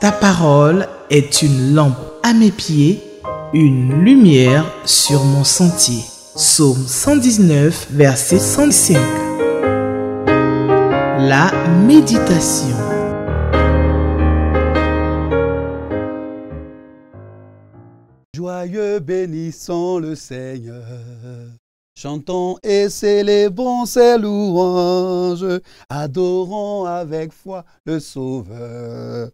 Ta parole est une lampe à mes pieds, une lumière sur mon sentier. Psaume 119, verset 105. La méditation. Joyeux bénissons le Seigneur. Chantons et célébrons ses louanges, adorons avec foi le Sauveur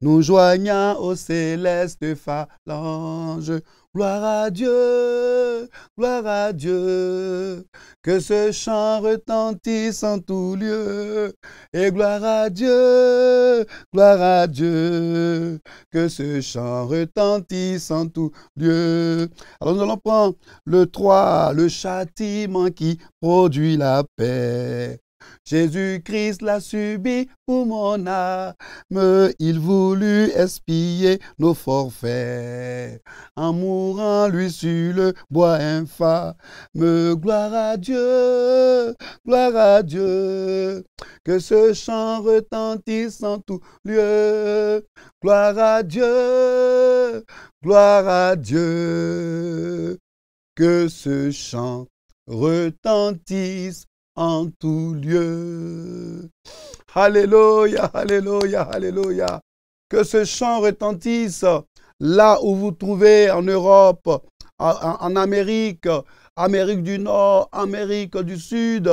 nous joignons aux célestes phalanges. Gloire à Dieu, gloire à Dieu, que ce chant retentisse en tout lieu. Et gloire à Dieu, gloire à Dieu, que ce chant retentisse en tout lieu. Alors nous allons prendre le 3, le châtiment qui produit la paix. Jésus-Christ l'a subi pour mon âme. Il voulut espier nos forfaits. En mourant, lui sur le bois infâme. Gloire à Dieu, gloire à Dieu. Que ce chant retentisse en tout lieu. Gloire à Dieu, gloire à Dieu. Que ce chant retentisse en tout lieu. Alléluia, Alléluia, Alléluia. Que ce chant retentisse là où vous trouvez en Europe, en, en, Amérique, Amérique du Nord, Amérique du Sud,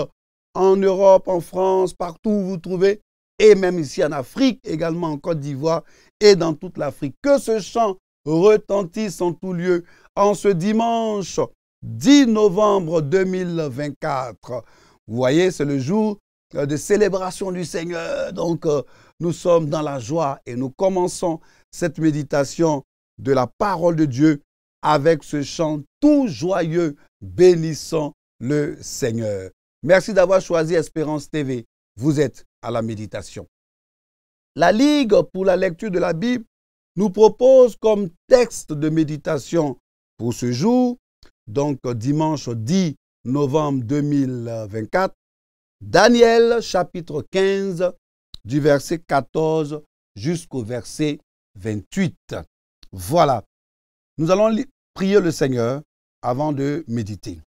en Europe, en France, partout où vous trouvez, et même ici en Afrique, également en Côte d'Ivoire et dans toute l'Afrique. Que ce chant retentisse en tout lieu en ce dimanche 10 novembre 2024. Vous voyez, c'est le jour euh, de célébration du Seigneur. Donc, euh, nous sommes dans la joie et nous commençons cette méditation de la parole de Dieu avec ce chant tout joyeux, bénissant le Seigneur. Merci d'avoir choisi Espérance TV. Vous êtes à la méditation. La Ligue pour la lecture de la Bible nous propose comme texte de méditation pour ce jour, donc dimanche 10 novembre 2024, Daniel chapitre 15 du verset 14 jusqu'au verset 28. Voilà. Nous allons prier le Seigneur avant de méditer.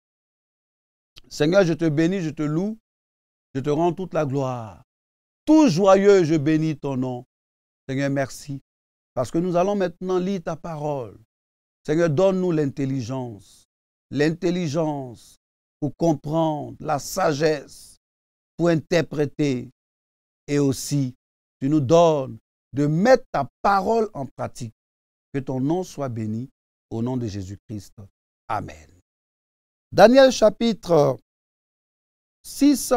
Seigneur, je te bénis, je te loue, je te rends toute la gloire. Tout joyeux, je bénis ton nom. Seigneur, merci. Parce que nous allons maintenant lire ta parole. Seigneur, donne-nous l'intelligence. L'intelligence pour comprendre, la sagesse pour interpréter. Et aussi, tu nous donnes de mettre ta parole en pratique. Que ton nom soit béni au nom de Jésus-Christ. Amen. Daniel chapitre 6,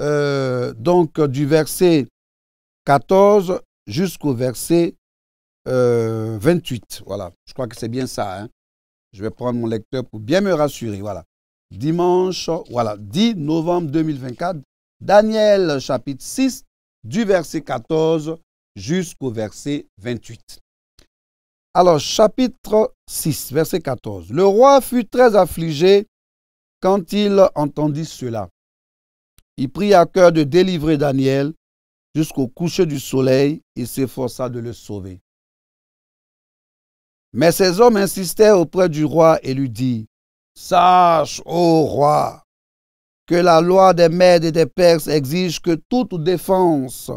euh, donc du verset 14 jusqu'au verset 28. Euh, voilà, je crois que c'est bien ça. Hein. Je vais prendre mon lecteur pour bien me rassurer. Voilà dimanche, voilà, 10 novembre 2024, Daniel chapitre 6, du verset 14 jusqu'au verset 28. Alors, chapitre 6, verset 14. Le roi fut très affligé quand il entendit cela. Il prit à cœur de délivrer Daniel jusqu'au coucher du soleil et s'efforça de le sauver. Mais ses hommes insistèrent auprès du roi et lui dirent, Sache, ô roi, que la loi des Mèdes et des Perses exige que toute défense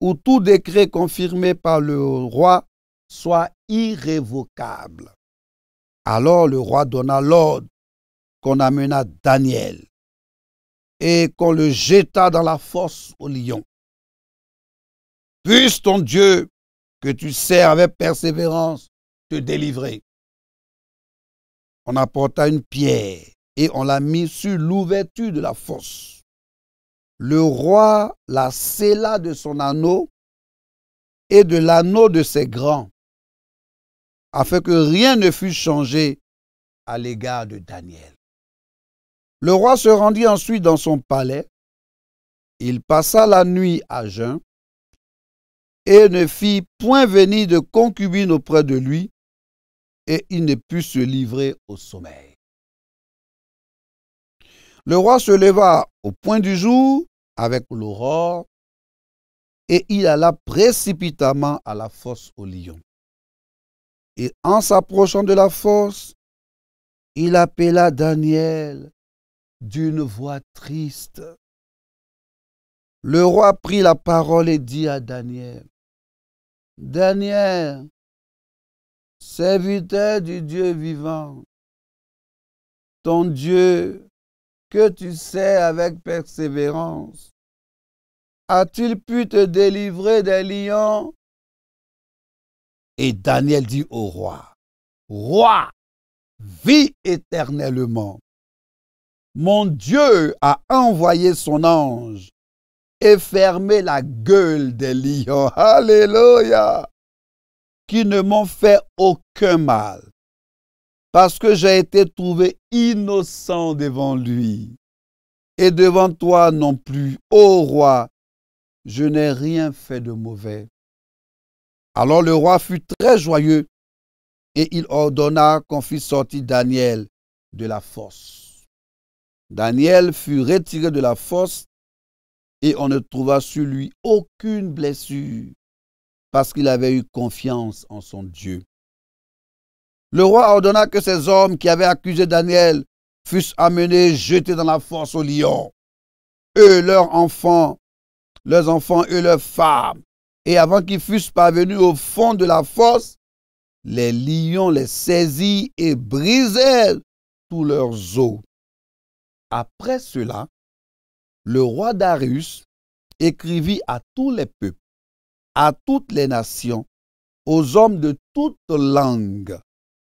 ou tout décret confirmé par le roi soit irrévocable. Alors le roi donna l'ordre qu'on amena Daniel et qu'on le jeta dans la fosse au lion. Puisse ton Dieu que tu sers avec persévérance te délivrer on apporta une pierre et on la mit sur l'ouverture de la fosse. Le roi la scella de son anneau et de l'anneau de ses grands, afin que rien ne fût changé à l'égard de Daniel. Le roi se rendit ensuite dans son palais. Il passa la nuit à jeun et ne fit point venir de concubine auprès de lui, et il ne put se livrer au sommeil. Le roi se leva au point du jour avec l'aurore et il alla précipitamment à la fosse au lion. Et en s'approchant de la fosse, il appela Daniel d'une voix triste. Le roi prit la parole et dit à Daniel, Daniel, serviteur du Dieu vivant, ton Dieu que tu sais avec persévérance, a-t-il pu te délivrer des lions Et Daniel dit au roi, Roi, vis éternellement. Mon Dieu a envoyé son ange et fermé la gueule des lions. Alléluia qui ne m'ont fait aucun mal, parce que j'ai été trouvé innocent devant lui. Et devant toi non plus, ô roi, je n'ai rien fait de mauvais. Alors le roi fut très joyeux, et il ordonna qu'on fît sortir Daniel de la fosse. Daniel fut retiré de la fosse, et on ne trouva sur lui aucune blessure parce qu'il avait eu confiance en son Dieu. Le roi ordonna que ces hommes qui avaient accusé Daniel fussent amenés, jetés dans la force aux lions. Eux, leurs enfants, leurs enfants et leurs femmes. Et avant qu'ils fussent parvenus au fond de la fosse, les lions les saisirent et brisèrent tous leurs os. Après cela, le roi Darius écrivit à tous les peuples, à toutes les nations, aux hommes de toutes langues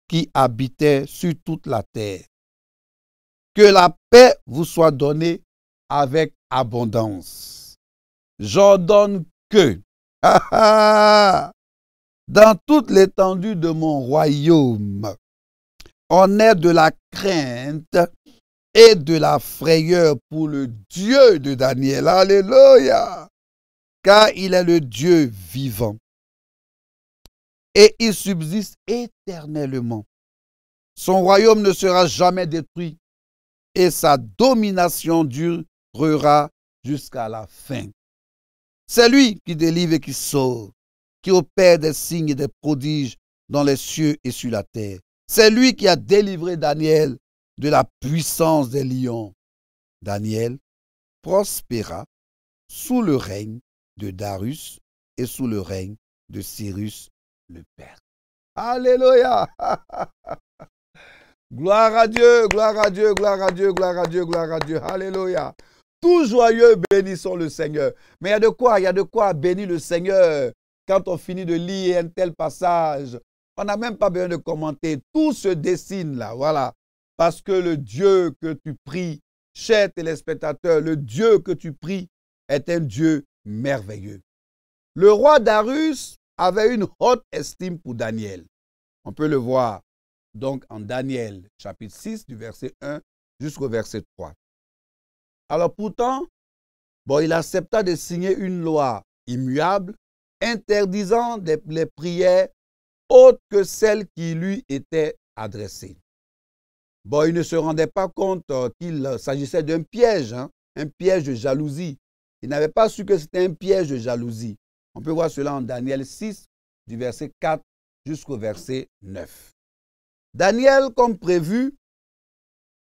qui habitaient sur toute la terre. Que la paix vous soit donnée avec abondance. J'ordonne que, ah, ah, dans toute l'étendue de mon royaume, on ait de la crainte et de la frayeur pour le Dieu de Daniel. Alléluia car il est le Dieu vivant. Et il subsiste éternellement. Son royaume ne sera jamais détruit et sa domination durera jusqu'à la fin. C'est lui qui délivre et qui sauve, qui opère des signes et des prodiges dans les cieux et sur la terre. C'est lui qui a délivré Daniel de la puissance des lions. Daniel prospéra sous le règne de Darus et sous le règne de Cyrus le Père. Alléluia. gloire à Dieu, gloire à Dieu, gloire à Dieu, gloire à Dieu, gloire à Dieu. Alléluia. Tout joyeux, bénissons le Seigneur. Mais il y a de quoi, il y a de quoi bénir le Seigneur quand on finit de lire un tel passage. On n'a même pas besoin de commenter. Tout se dessine là, voilà. Parce que le Dieu que tu pries, chers téléspectateurs, le Dieu que tu pries est un Dieu merveilleux. Le roi d'Arus avait une haute estime pour Daniel. On peut le voir donc en Daniel chapitre 6 du verset 1 jusqu'au verset 3. Alors pourtant, bon, il accepta de signer une loi immuable interdisant les prières autres que celles qui lui étaient adressées. Bon, il ne se rendait pas compte euh, qu'il euh, s'agissait d'un piège, hein, un piège de jalousie il n'avait pas su que c'était un piège de jalousie. On peut voir cela en Daniel 6, du verset 4 jusqu'au verset 9. Daniel, comme prévu,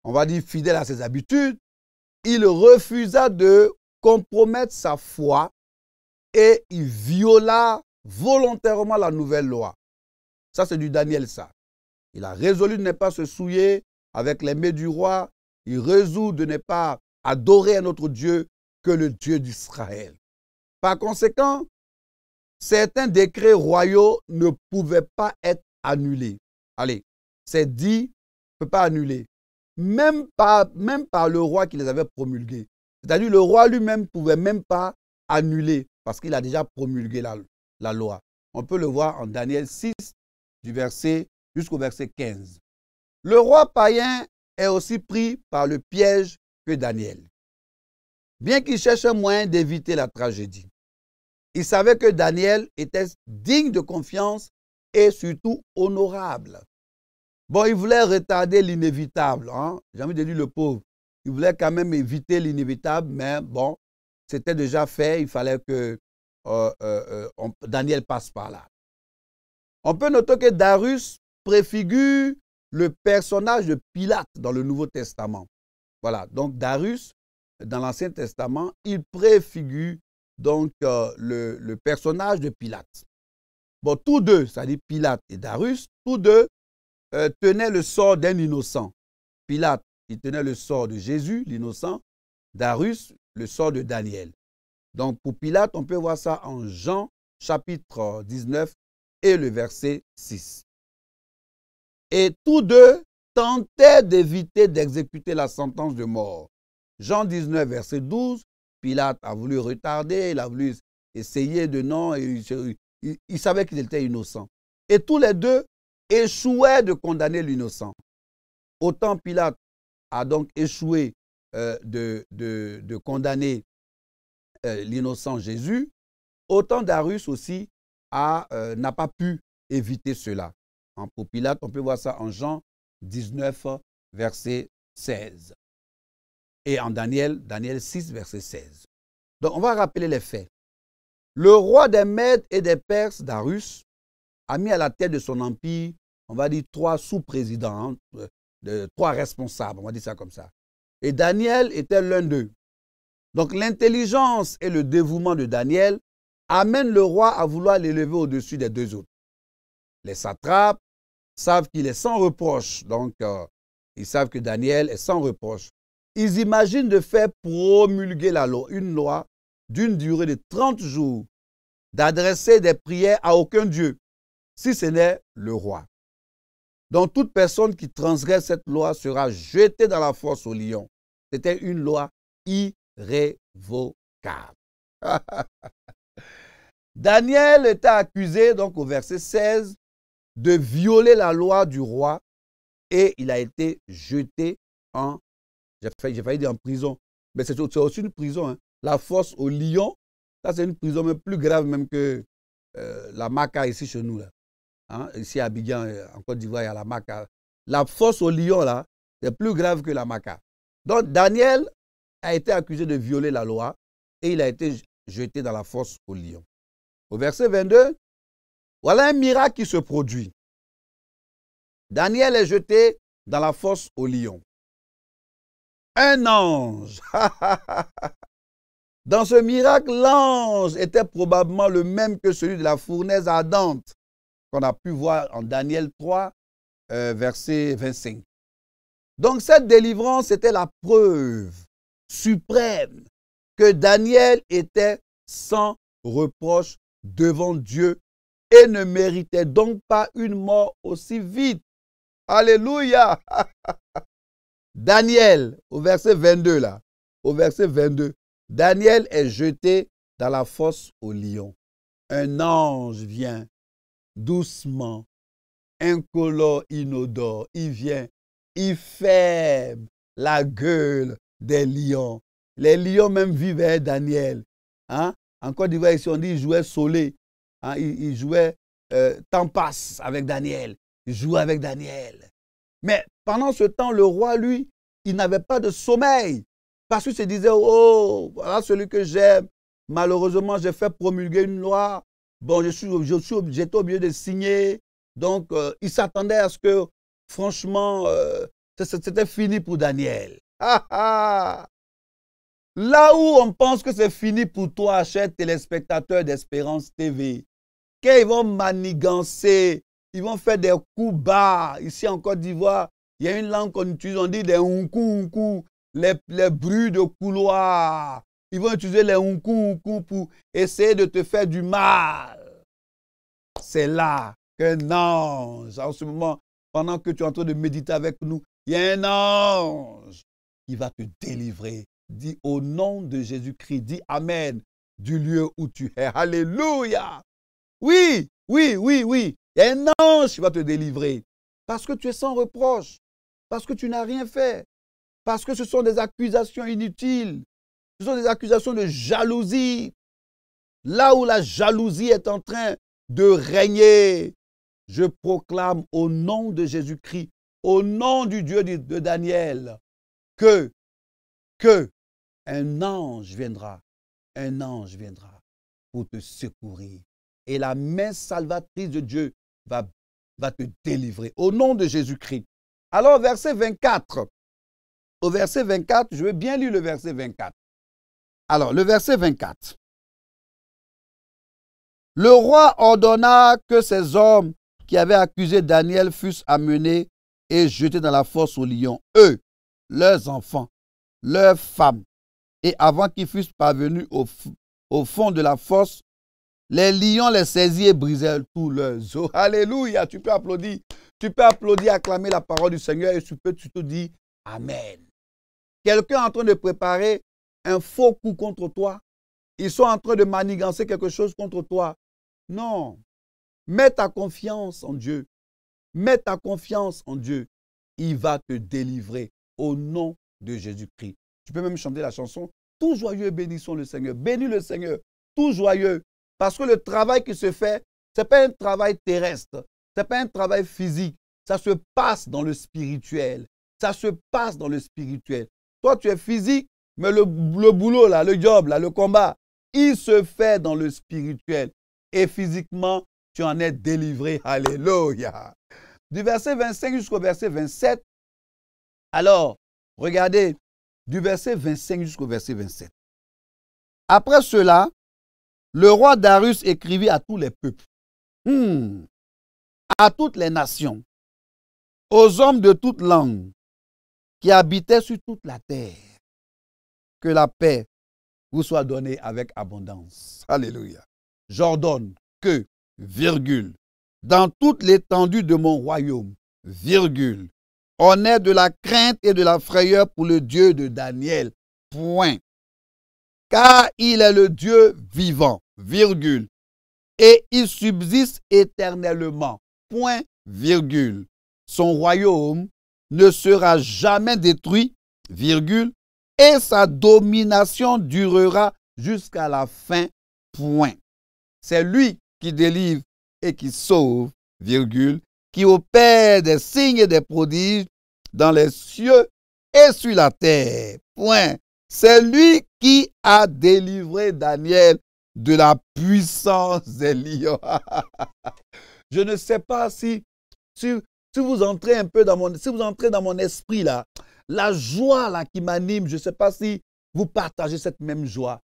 on va dire fidèle à ses habitudes, il refusa de compromettre sa foi et il viola volontairement la nouvelle loi. Ça, c'est du Daniel, ça. Il a résolu de ne pas se souiller avec les mets du roi. Il résout de ne pas adorer un autre Dieu que le Dieu d'Israël. Par conséquent, certains décrets royaux ne pouvaient pas être annulés. Allez, c'est dit, ne peut pas annuler. Même par, même par le roi qui les avait promulgués. C'est-à-dire le roi lui-même ne pouvait même pas annuler parce qu'il a déjà promulgué la, la loi. On peut le voir en Daniel 6, du verset jusqu'au verset 15. Le roi païen est aussi pris par le piège que Daniel bien qu'il cherche un moyen d'éviter la tragédie. Il savait que Daniel était digne de confiance et surtout honorable. Bon, il voulait retarder l'inévitable. Hein. J'ai envie de dire le pauvre. Il voulait quand même éviter l'inévitable, mais bon, c'était déjà fait. Il fallait que euh, euh, euh, Daniel passe par là. On peut noter que Darius préfigure le personnage de Pilate dans le Nouveau Testament. Voilà, donc Darius dans l'Ancien Testament, il préfigure donc euh, le, personnage de Pilate. Bon, tous deux, c'est-à-dire Pilate et Darus, tous deux euh, tenaient le sort d'un innocent. Pilate, il tenait le sort de Jésus, l'innocent. Darus, le sort de Daniel. Donc pour Pilate, on peut voir ça en Jean chapitre 19 et le verset 6. Et tous deux tentaient d'éviter d'exécuter la sentence de mort. Jean 19, verset 12, Pilate a voulu retarder, il a voulu essayer de non, il, savait qu'il était innocent. Et tous les deux échouaient de condamner l'innocent. Autant Pilate a donc échoué euh, de, condamner euh, l'innocent Jésus, autant Darius aussi euh, n'a pas pu éviter cela. En, hein, pour Pilate, on peut voir ça en Jean 19, verset 16 et en Daniel, Daniel 6, verset 16. Donc on va rappeler les faits. Le roi des Mèdes et des Perses, Darus, a mis à la tête de son empire, on va dire, trois sous-présidents, hein, euh, trois responsables, on va dire ça comme ça. Et Daniel était l'un d'eux. Donc l'intelligence et le dévouement de Daniel amènent le roi à vouloir l'élever au-dessus des deux autres. Les satrapes savent qu'il est sans reproche, donc euh, ils savent que Daniel est sans reproche ils imaginent de faire promulguer la loi, une loi d'une durée de 30 jours, d'adresser des prières à aucun Dieu, si ce n'est le roi. Donc toute personne qui transgresse cette loi sera jetée dans la force au lion. C'était une loi irrévocable. Daniel était accusé, donc au verset 16, de violer la loi du roi et il a été jeté en j'ai failli, dire en prison. Mais c'est aussi une prison. Hein. La force au lion, ça c'est une prison même plus grave même que euh, la Maca ici chez nous. Hein, ici à Abidjan, euh, en Côte d'Ivoire, il y a la Maca. La force au lion, là, c'est plus grave que la Maca. Donc Daniel a été accusé de violer la loi et il a été jeté dans la force au lion. Au verset 22, voilà un miracle qui se produit. Daniel est jeté dans la fosse au lion un ange. Dans ce miracle, l'ange était probablement le même que celui de la fournaise ardente qu'on a pu voir en Daniel 3, euh, verset 25. Donc cette délivrance était la preuve suprême que Daniel était sans reproche devant Dieu et ne méritait donc pas une mort aussi vite. Alléluia. Daniel, au verset 22 là, au verset 22, Daniel est jeté dans la fosse au lions. Un ange vient doucement, incolore, inodore. Il vient, il ferme la gueule des lions. Les lions même vivaient Daniel. Hein? En Côte d'Ivoire, ici, on dit qu'ils jouaient Solé. Hein. Ils il jouaient euh, Temps passe avec Daniel. Ils jouaient avec Daniel. Mais pendant ce temps, le roi, lui, il n'avait pas de sommeil. Parce qu'il se disait, oh, voilà celui que j'aime. Malheureusement, j'ai fait promulguer une loi. Bon, je suis, j'étais obligé de signer. Donc, euh, il s'attendait à ce que, franchement, euh, c'était fini pour Daniel. Ah, ah. Là où on pense que c'est fini pour toi, chers téléspectateurs d'Espérance TV, qu'ils vont manigancer, ils vont faire des coups bas ici en Côte d'Ivoire. Il y a une langue qu'on utilise, on dit des unku, les, les bruits de couloir. Ils vont utiliser les unku, pour essayer de te faire du mal. C'est là qu'un ange, en ce moment, pendant que tu es en train de méditer avec nous, il y a un ange qui va te délivrer. Dis au nom de Jésus-Christ, dis Amen du lieu où tu es. Alléluia. Oui, oui, oui, oui. Il y a un ange qui va te délivrer parce que tu es sans reproche parce que tu n'as rien fait, parce que ce sont des accusations inutiles, ce sont des accusations de jalousie. Là où la jalousie est en train de régner, je proclame au nom de Jésus-Christ, au nom du Dieu de Daniel, que, que un ange viendra, un ange viendra pour te secourir. Et la main salvatrice de Dieu va, va te délivrer. Au nom de Jésus-Christ, alors, verset 24. Au verset 24, je vais bien lire le verset 24. Alors, le verset 24. Le roi ordonna que ces hommes qui avaient accusé Daniel fussent amenés et jetés dans la fosse aux lions, eux, leurs enfants, leurs femmes. Et avant qu'ils fussent parvenus au, fond de la fosse, les lions les saisirent et brisèrent tous leurs os. Alléluia, tu peux applaudir tu peux applaudir, acclamer la parole du Seigneur et tu peux te dire Amen. Quelqu'un est en train de préparer un faux coup contre toi. Ils sont en train de manigancer quelque chose contre toi. Non. Mets ta confiance en Dieu. Mets ta confiance en Dieu. Il va te délivrer au nom de Jésus-Christ. Tu peux même chanter la chanson. Tout joyeux, bénissons le Seigneur. Bénis le Seigneur. Tout joyeux. Parce que le travail qui se fait, ce n'est pas un travail terrestre n'est pas un travail physique. Ça se passe dans le spirituel. Ça se passe dans le spirituel. Toi, tu es physique, mais le, boulot, là, le job, là, le combat, il se fait dans le spirituel. Et physiquement, tu en es délivré. Alléluia. Du verset 25 jusqu'au verset 27. Alors, regardez, du verset 25 jusqu'au verset 27. Après cela, le roi d'Arus écrivit à tous les peuples. Hmm à toutes les nations, aux hommes de toutes langues qui habitaient sur toute la terre. Que la paix vous soit donnée avec abondance. Alléluia. J'ordonne que, virgule, dans toute l'étendue de mon royaume, virgule, on ait de la crainte et de la frayeur pour le Dieu de Daniel. Point. Car il est le Dieu vivant, virgule, et il subsiste éternellement point, virgule. Son royaume ne sera jamais détruit, virgule, et sa domination durera jusqu'à la fin, point. C'est lui qui délivre et qui sauve, virgule, qui opère des signes et des prodiges dans les cieux et sur la terre, point. C'est lui qui a délivré Daniel de la puissance des lions. Je ne sais pas si, si, vous entrez un peu dans mon, si vous entrez dans mon esprit là, la joie là qui m'anime, je ne sais pas si vous partagez cette même joie.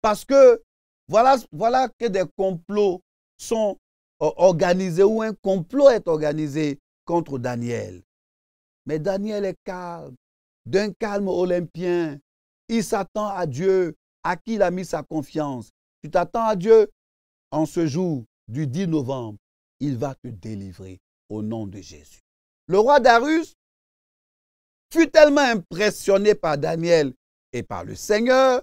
Parce que voilà, voilà que des complots sont euh, organisés ou un complot est organisé contre Daniel. Mais Daniel est calme, d'un calme olympien. Il s'attend à Dieu, à qui il a mis sa confiance. Tu t'attends à Dieu en ce jour du 10 novembre il va te délivrer au nom de Jésus. Le roi d'Arus fut tellement impressionné par Daniel et par le Seigneur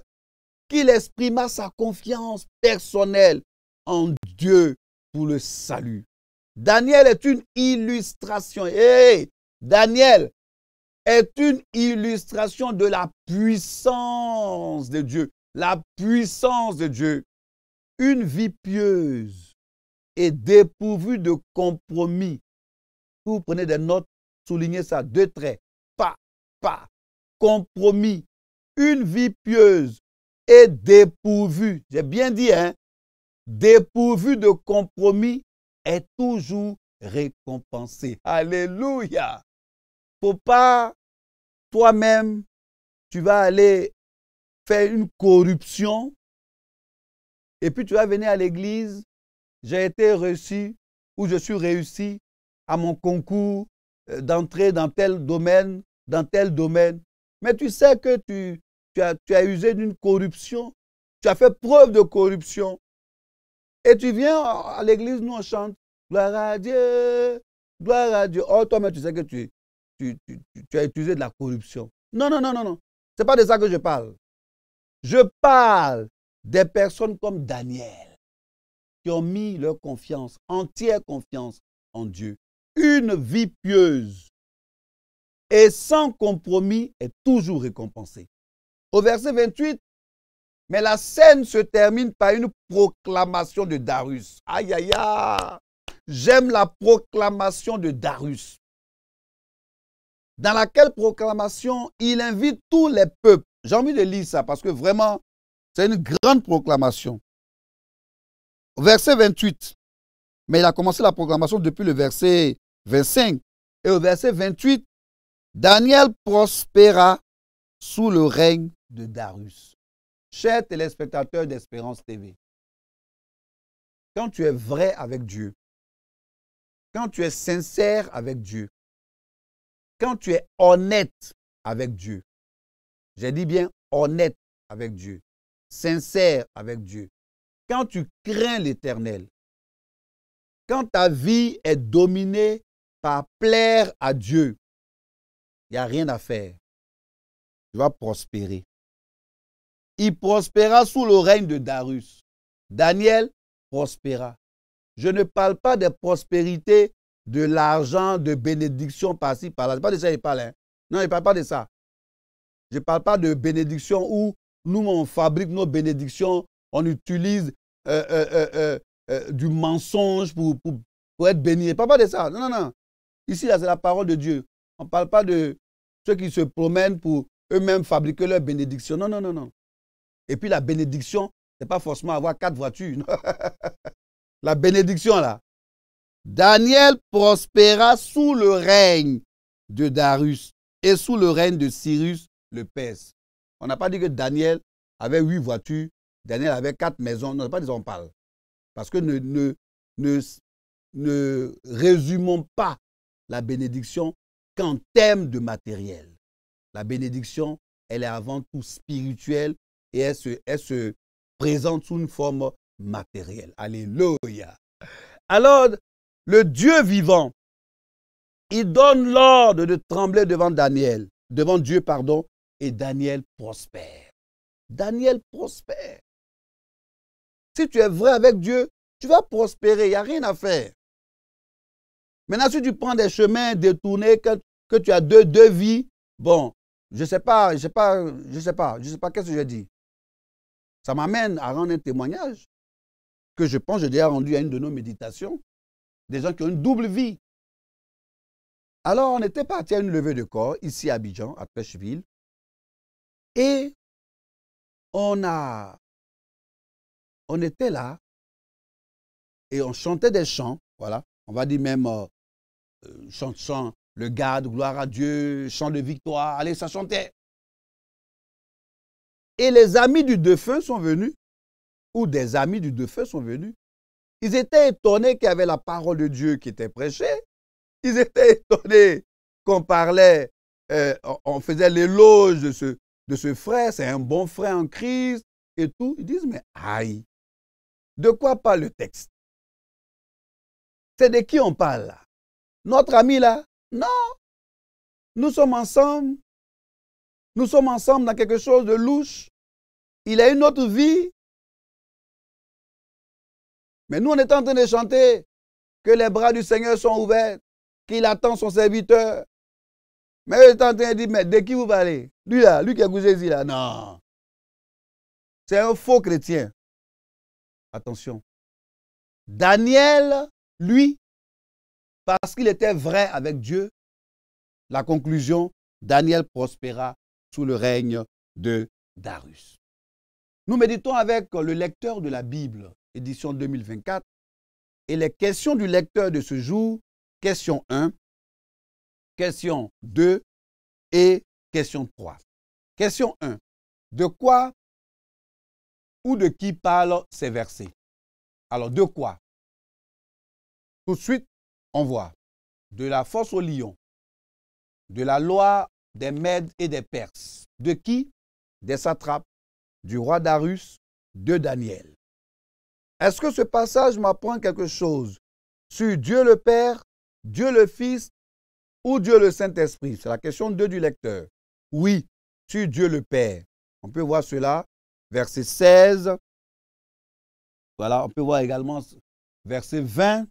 qu'il exprima sa confiance personnelle en Dieu pour le salut. Daniel est une illustration. Hey, Daniel est une illustration de la puissance de Dieu. La puissance de Dieu. Une vie pieuse et dépourvu de compromis. Vous prenez des notes, soulignez ça, deux traits. Pas, pas. Compromis. Une vie pieuse et dépourvue. J'ai bien dit, hein? Dépourvu de compromis est toujours récompensé. Alléluia. Faut pas toi-même, tu vas aller faire une corruption et puis tu vas venir à l'église j'ai été réussi ou je suis réussi à mon concours euh, d'entrer dans tel domaine, dans tel domaine. Mais tu sais que tu, tu, as, tu as usé d'une corruption, tu as fait preuve de corruption. Et tu viens à l'église, nous on chante Gloire à Dieu, gloire à Dieu. Oh, toi, mais tu sais que tu, tu, tu, tu as utilisé de la corruption. Non, non, non, non, non. Ce n'est pas de ça que je parle. Je parle des personnes comme Daniel ont mis leur confiance, entière confiance en Dieu. Une vie pieuse et sans compromis est toujours récompensée. Au verset 28, mais la scène se termine par une proclamation de Darus. Aïe, aïe, aïe. J'aime la proclamation de Darus, Dans laquelle proclamation il invite tous les peuples. J'ai envie de lire ça parce que vraiment, c'est une grande proclamation. Verset 28. Mais il a commencé la programmation depuis le verset 25. Et au verset 28, Daniel prospéra sous le règne de Darius. Chers téléspectateurs d'Espérance TV, quand tu es vrai avec Dieu, quand tu es sincère avec Dieu, quand tu es honnête avec Dieu, j'ai dit bien honnête avec Dieu, sincère avec Dieu, quand tu crains l'Éternel, quand ta vie est dominée par plaire à Dieu, il n'y a rien à faire. Tu vas prospérer. Il prospéra sous le règne de Darus. Daniel prospéra. Je ne parle pas de prospérité, de l'argent, de bénédiction par-ci, par-là. pas de ça il parle. Hein. Non, il ne parle pas de ça. Je ne parle pas de bénédiction où nous, on fabrique nos bénédictions on utilise euh, euh, euh, du mensonge pour, pour, être béni. pas, pas de ça. Non, non, non. Ici, là, c'est la parole de Dieu. On ne parle pas de ceux qui se promènent pour eux-mêmes fabriquer leur bénédiction. Non, non, non, non. Et puis la bénédiction, ce n'est pas forcément avoir quatre voitures. la bénédiction, là. Daniel prospéra sous le règne de Darius et sous le règne de Cyrus le Perse. On n'a pas dit que Daniel avait huit voitures Daniel avait quatre maisons. Non, pas des pas. Parce que ne, ne, ne, ne résumons pas la bénédiction qu'en termes de matériel. La bénédiction, elle est avant tout spirituelle et se, elle se présente sous une forme matérielle. Alléluia. Alors, le Dieu vivant, il donne l'ordre de trembler devant Daniel, devant Dieu, pardon, et Daniel prospère. Daniel prospère. Si tu es vrai avec Dieu, tu vas prospérer, il n'y a rien à faire. Maintenant, si tu prends des chemins détournés, que, tu as deux, deux vies, bon, je ne sais pas, je ne sais pas, je ne sais pas, je sais pas qu'est-ce que je dis. Ça m'amène à rendre un témoignage que je pense que j'ai déjà rendu à une de nos méditations, des gens qui ont une double vie. Alors, on était parti à une levée de corps, ici à Abidjan, à Pêcheville, et on a on était là et on chantait des chants, voilà. On va dire même euh, euh, chantant le garde, gloire à Dieu, chant de victoire, allez, ça chantait. Et les amis du défunt sont venus, ou des amis du défunt sont venus. Ils étaient étonnés qu'il y avait la parole de Dieu qui était prêchée. Ils étaient étonnés qu'on parlait, euh, on faisait l'éloge de ce, de ce frère, c'est un bon frère en Christ et tout. Ils disent, mais aïe, de quoi parle le texte C'est de qui on parle là Notre ami là Non. Nous sommes ensemble. Nous sommes ensemble dans quelque chose de louche. Il a une autre vie. Mais nous, on est en train de chanter que les bras du Seigneur sont ouverts, qu'il attend son serviteur. Mais on est en train de dire, mais de qui vous parlez Lui là, lui qui a Jésus là, non. C'est un faux chrétien. Attention. Daniel, lui, parce qu'il était vrai avec Dieu, la conclusion, Daniel prospéra sous le règne de Darius. Nous méditons avec le lecteur de la Bible, édition 2024, et les questions du lecteur de ce jour, question 1, question 2 et question 3. Question 1. De quoi ou de qui parlent ces versets. Alors, de quoi Tout de suite, on voit de la force au lion, de la loi des Mèdes et des Perses. De qui Des satrapes, du roi d'Arus. de Daniel. Est-ce que ce passage m'apprend quelque chose sur Dieu le Père, Dieu le Fils ou Dieu le Saint-Esprit C'est la question 2 du lecteur. Oui, sur Dieu le Père. On peut voir cela verset 16. Voilà, on peut voir également verset 20.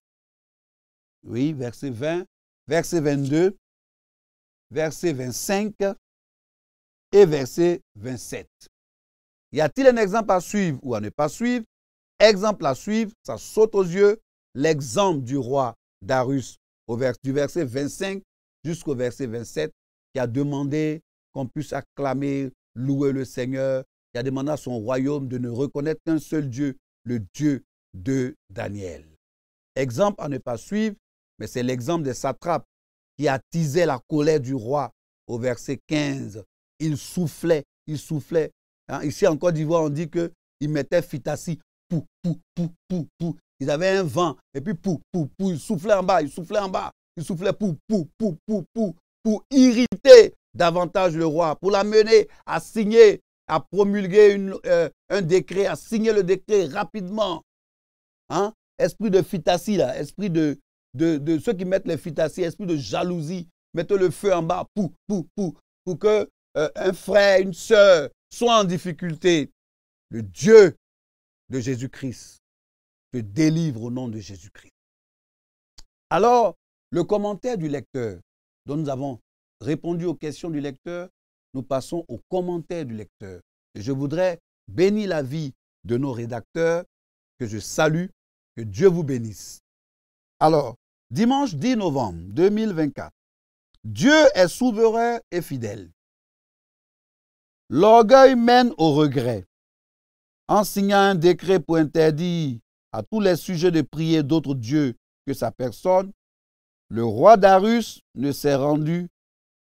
Oui, verset 20, verset 22, verset 25 et verset 27. Y a-t-il un exemple à suivre ou à ne pas suivre Exemple à suivre, ça saute aux yeux, l'exemple du roi d'Arus du verset 25 jusqu'au verset 27 qui a demandé qu'on puisse acclamer, louer le Seigneur, il a demandé à son royaume de ne reconnaître qu'un seul Dieu, le Dieu de Daniel. Exemple à ne pas suivre, mais c'est l'exemple des satrapes qui attisait la colère du roi au verset 15. Il soufflait, il soufflait. Hein, ici en Côte d'Ivoire, on dit qu'il mettait fitassi, pou, pou, pou, pou, pou. Ils avaient un vent, et puis pou, pou, pou, il soufflait en bas, il soufflait en bas, il soufflait pou, pou, pou, pou, pou, pour irriter davantage le roi, pour l'amener à signer à promulguer euh, un décret, à signer le décret rapidement. Hein? Esprit de fitassie, là, esprit de, de, ceux qui mettent les phytasis, esprit de jalousie, mettez le feu en bas, pou, pou, pou, pour que euh, un frère, une sœur soit en difficulté. Le Dieu de Jésus-Christ te délivre au nom de Jésus-Christ. Alors, le commentaire du lecteur, dont nous avons répondu aux questions du lecteur, nous passons aux commentaires du lecteur. Et je voudrais bénir la vie de nos rédacteurs, que je salue, que Dieu vous bénisse. Alors, dimanche 10 novembre 2024, Dieu est souverain et fidèle. L'orgueil mène au regret. En signant un décret pour interdire à tous les sujets de prier d'autres dieux que sa personne, le roi d'Arus ne s'est rendu,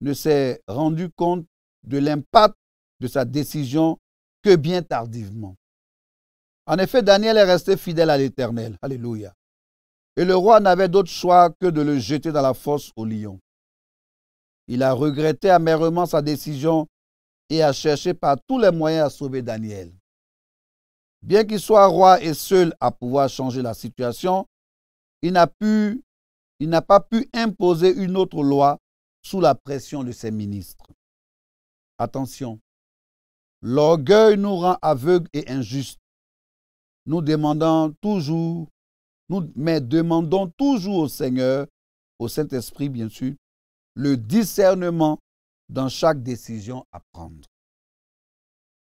ne s'est rendu compte de l'impact de sa décision que bien tardivement. En effet, Daniel est resté fidèle à l'Éternel. Alléluia. Et le roi n'avait d'autre choix que de le jeter dans la fosse au lion. Il a regretté amèrement sa décision et a cherché par tous les moyens à sauver Daniel. Bien qu'il soit roi et seul à pouvoir changer la situation, il n'a pu, il n'a pas pu imposer une autre loi sous la pression de ses ministres. Attention. L'orgueil nous rend aveugles et injustes. Nous demandons toujours, nous, mais demandons toujours au Seigneur, au Saint-Esprit bien sûr, le discernement dans chaque décision à prendre.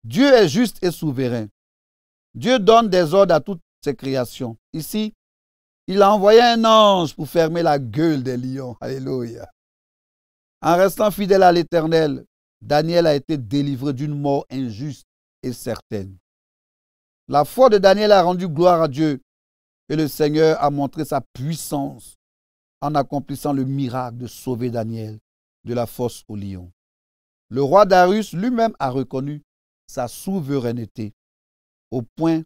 Dieu est juste et souverain. Dieu donne des ordres à toutes ses créations. Ici, il a envoyé un ange pour fermer la gueule des lions. Alléluia. En restant fidèle à l'Éternel, Daniel a été délivré d'une mort injuste et certaine. La foi de Daniel a rendu gloire à Dieu et le Seigneur a montré sa puissance en accomplissant le miracle de sauver Daniel de la fosse au lion. Le roi d'Arus lui-même a reconnu sa souveraineté au point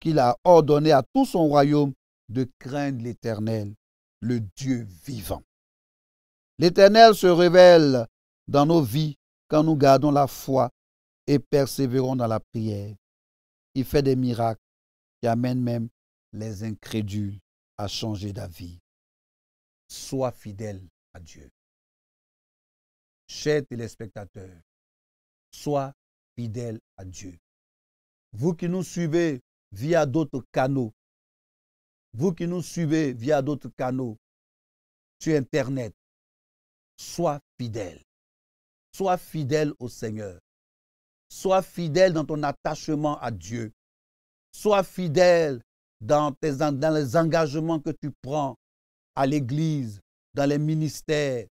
qu'il a ordonné à tout son royaume de craindre l'Éternel, le Dieu vivant. L'Éternel se révèle dans nos vies quand nous gardons la foi et persévérons dans la prière. Il fait des miracles qui amènent même les incrédules à changer d'avis. Sois fidèle à Dieu. Chers téléspectateurs, sois fidèle à Dieu. Vous qui nous suivez via d'autres canaux, vous qui nous suivez via d'autres canaux sur Internet, sois fidèle. Sois fidèle au Seigneur. Sois fidèle dans ton attachement à Dieu. Sois fidèle dans, les engagements que tu prends à l'Église, dans les ministères,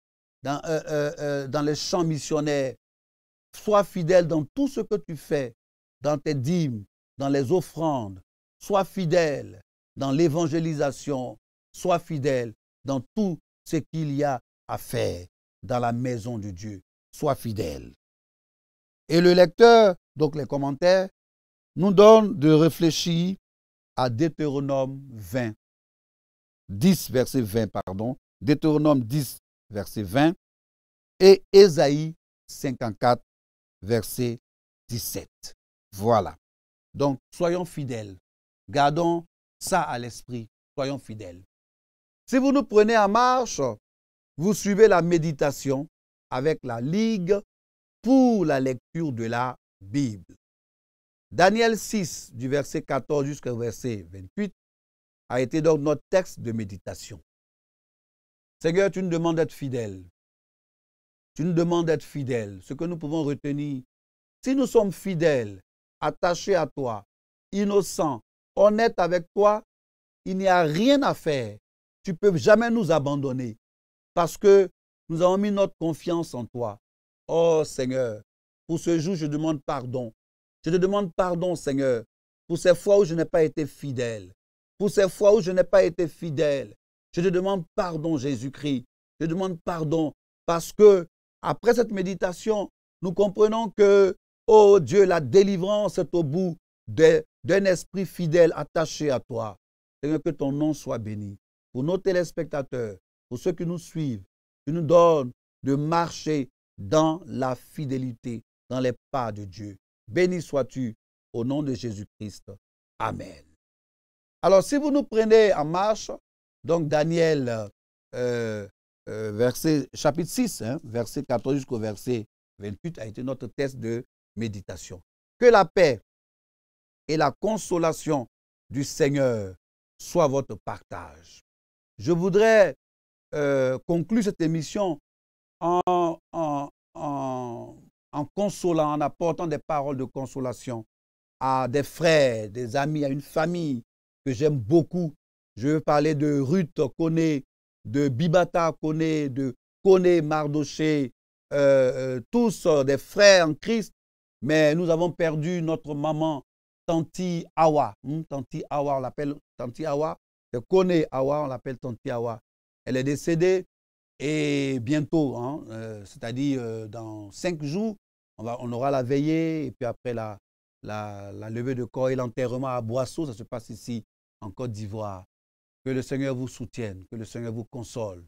dans, euh, euh, euh, dans les champs missionnaires. Sois fidèle dans tout ce que tu fais, dans tes dîmes, dans les offrandes. Sois fidèle dans l'évangélisation. Sois fidèle dans tout ce qu'il y a à faire dans la maison de Dieu soit fidèle. Et le lecteur, donc les commentaires, nous donne de réfléchir à Deutéronome 20, 10, verset 20, pardon, Deutéronome 10, verset 20, et Ésaïe 54, verset 17. Voilà. Donc, soyons fidèles. Gardons ça à l'esprit. Soyons fidèles. Si vous nous prenez en marche, vous suivez la méditation, avec la Ligue pour la lecture de la Bible. Daniel 6, du verset 14 jusqu'au verset 28, a été donc notre texte de méditation. Seigneur, tu nous demandes d'être fidèles. Tu nous demandes d'être fidèles. Ce que nous pouvons retenir, si nous sommes fidèles, attachés à toi, innocents, honnêtes avec toi, il n'y a rien à faire. Tu ne peux jamais nous abandonner parce que nous avons mis notre confiance en toi. Oh Seigneur, pour ce jour, je demande pardon. Je te demande pardon, Seigneur, pour ces fois où je n'ai pas été fidèle. Pour ces fois où je n'ai pas été fidèle. Je te demande pardon, Jésus-Christ. Je demande pardon parce que, après cette méditation, nous comprenons que, oh Dieu, la délivrance est au bout d'un esprit fidèle attaché à toi. Seigneur, que ton nom soit béni. Pour nos téléspectateurs, pour ceux qui nous suivent, tu nous donnes de marcher dans la fidélité, dans les pas de Dieu. Béni sois-tu au nom de Jésus-Christ. Amen. Alors, si vous nous prenez en marche, donc Daniel, euh, euh, verset, chapitre 6, hein, verset 14 jusqu'au verset 28, a été notre test de méditation. Que la paix et la consolation du Seigneur soient votre partage. Je voudrais euh, conclut cette émission en, en, en, consolant, en apportant des paroles de consolation à des frères, des amis, à une famille que j'aime beaucoup. Je veux parler de Ruth Kone, de Bibata Kone, de Kone, Mardoché, euh, euh, tous des frères en Christ, mais nous avons perdu notre maman, Tanti Awa. Hmm, Tanti Awa, on l'appelle Tanti Awa. De Kone Awa, on l'appelle Tanti Awa. Elle est décédée et bientôt, hein, euh, c'est-à-dire euh, dans cinq jours, on, aura la veillée et puis après la, la, levée de corps et l'enterrement à Boisseau, ça se passe ici en Côte d'Ivoire. Que le Seigneur vous soutienne, que le Seigneur vous console.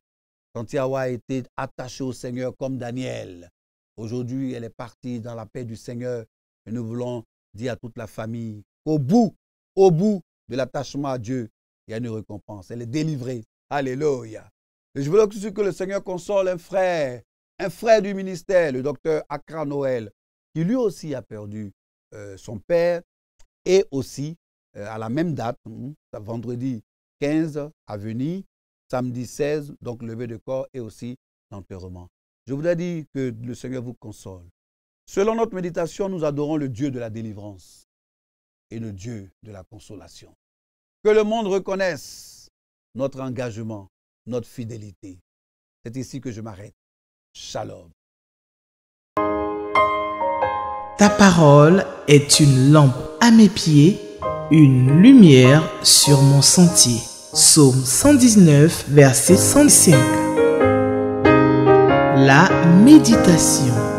Quand a été attachée au Seigneur comme Daniel. Aujourd'hui, elle est partie dans la paix du Seigneur et nous voulons dire à toute la famille qu'au bout, au bout de l'attachement à Dieu, il y a une récompense. Elle est délivrée Alléluia. je veux que le Seigneur console un frère, un frère du ministère, le docteur Akra Noël, qui lui aussi a perdu euh, son père et aussi euh, à la même date, hmm, vendredi 15 à venir, samedi 16, donc levé de corps et aussi l'enterrement. Je voudrais dire que le Seigneur vous console. Selon notre méditation, nous adorons le Dieu de la délivrance et le Dieu de la consolation. Que le monde reconnaisse notre engagement, notre fidélité. C'est ici que je m'arrête. Shalom. Ta parole est une lampe à mes pieds, une lumière sur mon sentier. Psaume 119, verset 105. La méditation.